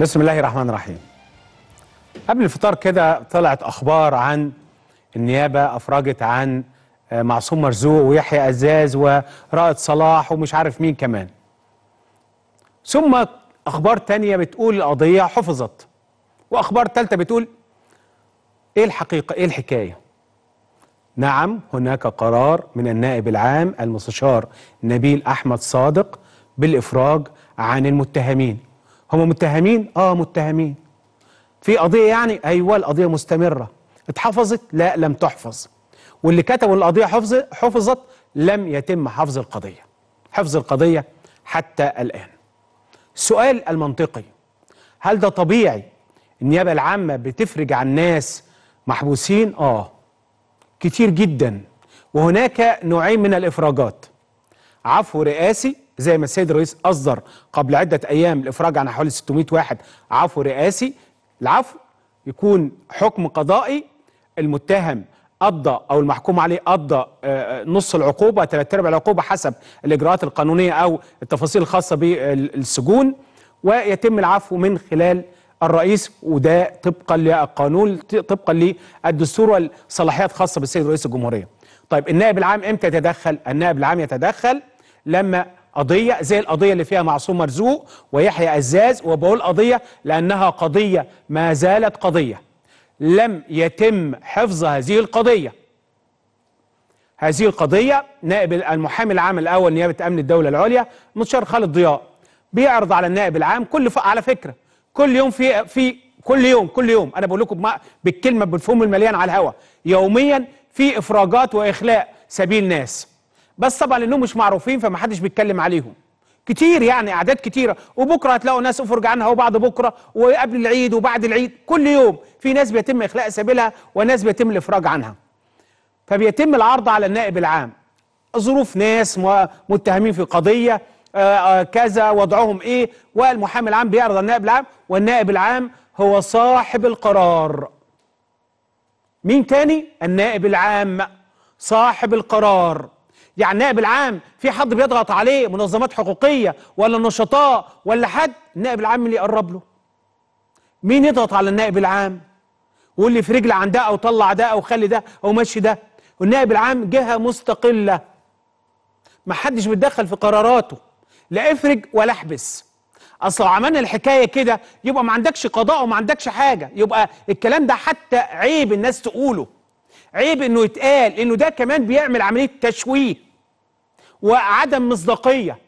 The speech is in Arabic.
بسم الله الرحمن الرحيم قبل الفطار كده طلعت اخبار عن النيابه افرجت عن آه، معصوم مرزوق ويحيى أزاز ورائد صلاح ومش عارف مين كمان ثم أخبار تانية بتقول القضية حفظت وأخبار ثالثه بتقول إيه الحقيقة إيه الحكاية نعم هناك قرار من النائب العام المستشار نبيل أحمد صادق بالإفراج عن المتهمين هم متهمين اه متهمين في قضيه يعني ايوه القضيه مستمره اتحفظت لا لم تحفظ واللي كتبوا القضيه حفظت حفظت لم يتم حفظ القضيه حفظ القضيه حتى الان السؤال المنطقي هل ده طبيعي النيابه العامه بتفرج عن ناس محبوسين اه كتير جدا وهناك نوعين من الافراجات عفو رئاسي زي ما السيد الرئيس أصدر قبل عدة أيام الإفراج عن حوالي 600 واحد عفو رئاسي العفو يكون حكم قضائي المتهم قضى او المحكوم عليه قضى آه، آه، نص العقوبه ثلاث ارباع العقوبه حسب الاجراءات القانونيه او التفاصيل الخاصه بالسجون ويتم العفو من خلال الرئيس وده طبقا للقانون طبقا للدستور والصلاحيات خاصه بالسيد رئيس الجمهوريه. طيب النائب العام امتى يتدخل؟ النائب العام يتدخل لما قضية زي القضية اللي فيها معصوم مرزوق ويحيى عزاز وبقول قضية لأنها قضية ما زالت قضية لم يتم حفظ هذه القضية هذه القضية نائب المحامي العام الأول نيابة أمن الدولة العليا مستشار خالد ضياء بيعرض على النائب العام كل ف... على فكرة كل يوم في في كل يوم كل يوم أنا بقول لكم بالكلمة بالفم المليان على الهوا يوميا في إفراجات وإخلاء سبيل ناس بس طبعا لانهم مش معروفين فمحدش بيتكلم عليهم كتير يعني اعداد كتيره وبكره هتلاقوا ناس افرج عنها وبعد بكره وقبل العيد وبعد العيد كل يوم في ناس بيتم اخلاء سبيلها وناس بيتم الافراج عنها فبيتم العرض على النائب العام ظروف ناس متهمين في قضيه آآ آه، آآ آه، كذا وضعهم ايه والمحامي العام بيعرض على النائب العام والنائب العام هو صاحب القرار مين تاني النائب العام صاحب القرار يعني النائب العام في حد بيضغط عليه منظمات حقوقيه ولا نشطاء ولا حد النائب العام اللي يقرب له مين يضغط على النائب العام واللي في رجل عن ده او طلع ده او خلي ده او مشي ده والنائب العام جهه مستقله ما حدش بيتدخل في قراراته لا افرج ولا احبس اصل لو عملنا الحكايه كده يبقى ما عندكش قضاء وما عندكش حاجه يبقى الكلام ده حتى عيب الناس تقوله عيب انه يتقال لانه ده كمان بيعمل عمليه تشويه وعدم مصداقيه